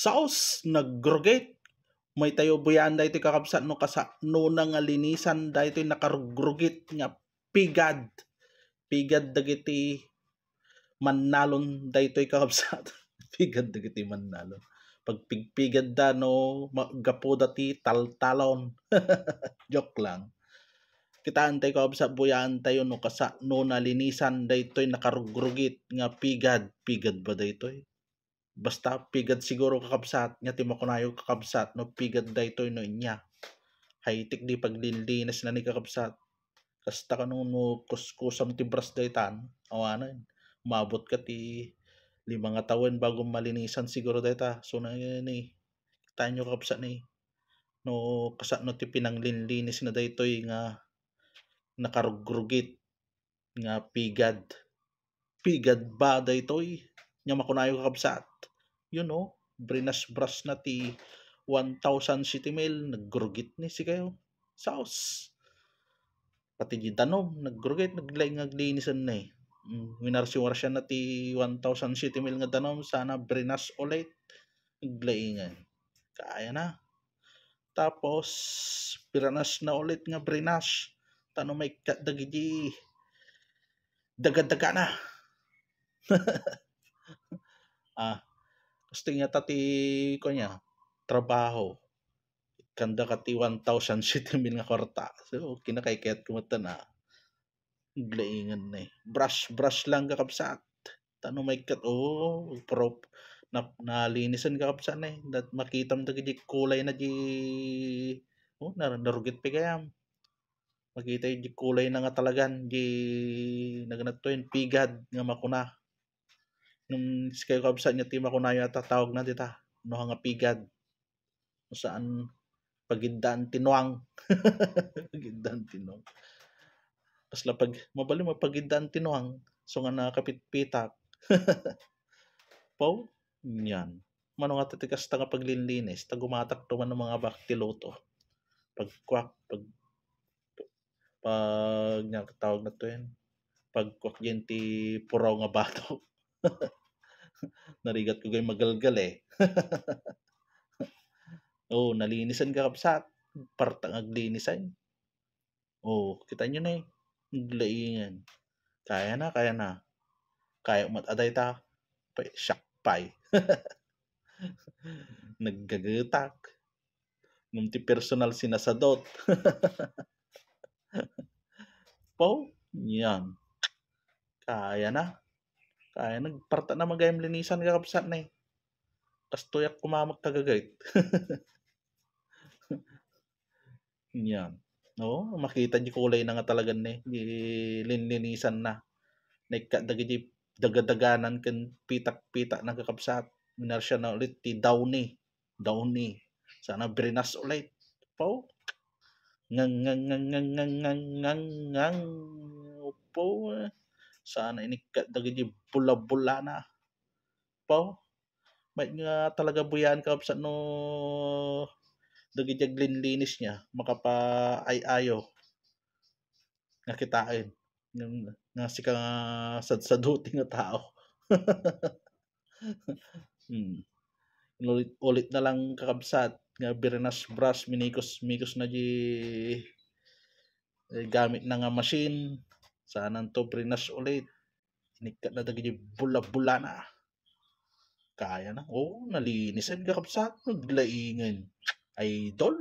Saos naggrogate may tayo buyan daytoy kakabsat no kasa no nangalinisan daytoy nakargrugit nga pigad pigad dagiti manalon daytoy kakabsat pigad dagiti manalon pagpigpigad da no gapo dati taltalon joke lang kita antay kakabsat buyan tayo no kasa no nalinisan daytoy nakargrugit nga pigad pigad ba daytoy eh? Basta pigad siguro kakabsat nga ti makunayo kakabsat no pigad daytoy no inya. Haitik di paglinlinas na ni kakabsat. Kasta ka nung no kuskusam ti bras daytan. Awanan. Mabot ka ti lima nga tawen bago malinisan siguro dayta. So na ni eh. tanyo kakabsat ni eh. no kasat no ti pinanglinlinis na daytoy eh, nga nakarugrugit nga pigad pigad ba daytoy nya makunayo kakabsat you know, brinas bras na ti 1,000 city mail, nagrugit ni si kayo. Saos. Pati yung tanom, nagrugit, naglay naglinisan na eh. Winarsiwar mm, siya na ti 1,000 city mail nga Danom, sana brinas ulit. Naglaingan. Kaya na. Tapos, piranas na ulit nga brinas. Tano may kadagidi. Dagadaga na. ah, gusto nga tati kanya trabaho. Kanda kati 1,000 shit mil nga kwarta. So, kinakay ko kumata na. Glaingan na eh. Brush, brush lang kakapsat. Tanong may kat, oh, prop. Na, nalinisan kakapsat na eh. Dat makita mo tagi kulay na di, oh, nar narugit pa kayam. Makita yung kulay na nga talagan di naganat to pigad nga makuna nung kay kabsa niya tima ako na yata tawag na dita no nga pigad saan pagidaan tinuang pagidaan tinuang kas pag mabali mapagidaan tinuang so nga nakapitpitak po niyan mano nga tatikas ta nga paglinlinis tagumatak tuman ng mga baktiloto pagkwak pag pag nya tawag na to yan pag kwak genti puraw nga bato Narigat ko kay magalgal eh. oh, nalinisan ka kapsat. Partang aglinisan. Oh, kita nyo na eh. Naglaingan. Kaya na, kaya na. Kaya umataday ta. Pay, shock pay. Naggagatak. Ngumti personal sinasadot. po, yan. Kaya na. Kaya nagparta na magayam linisan ka kapsat na eh. Kastoyak kumamag tagagayt. Yan. No, makita niyo kulay na nga talaga ni linlinisan na. Eh. Nagkadagiti dagadaganan kan pitak-pitak na kakapsat. Minar siya na ulit ti downy. Downy. Sana brinas ulit. Po. Ngang ngang ngang ngang ngang ngang ngang. Opo. Eh saan ini dagiti bula-bula na Po, may nga talaga buyan ka sa no dagiti aglinlinis niya makapa ay ayo nga kitain ng nga si ka sadsaduti nga tao hmm. ulit, ulit na lang kakabsat nga birenas brush minikos mikos na di eh, gamit na nga machine Sanang to prinas ulit. Inikat na dagiti bula-bula na. Kaya na. Oo, oh, nalinis. Ang gakapsak. Naglaingan. Idol.